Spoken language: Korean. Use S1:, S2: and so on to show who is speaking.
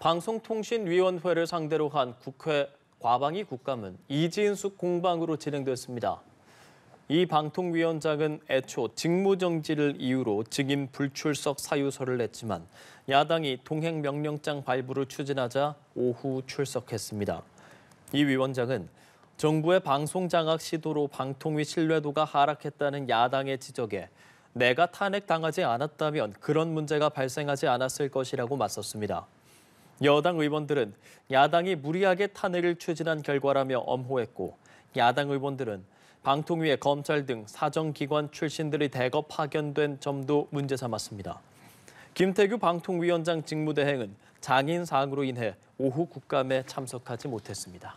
S1: 방송통신위원회를 상대로 한 국회 과방위 국감은 이진숙 공방으로 진행됐습니다. 이 방통위원장은 애초 직무정지를 이유로 직인 불출석 사유서를 냈지만 야당이 동행명령장 발부를 추진하자 오후 출석했습니다. 이 위원장은 정부의 방송 장악 시도로 방통위 신뢰도가 하락했다는 야당의 지적에 내가 탄핵당하지 않았다면 그런 문제가 발생하지 않았을 것이라고 맞섰습니다. 여당 의원들은 야당이 무리하게 탄핵을 추진한 결과라며 엄호했고 야당 의원들은 방통위의 검찰 등 사정기관 출신들이 대거 파견된 점도 문제 삼았습니다. 김태규 방통위원장 직무대행은 장인 사항으로 인해 오후 국감에 참석하지 못했습니다.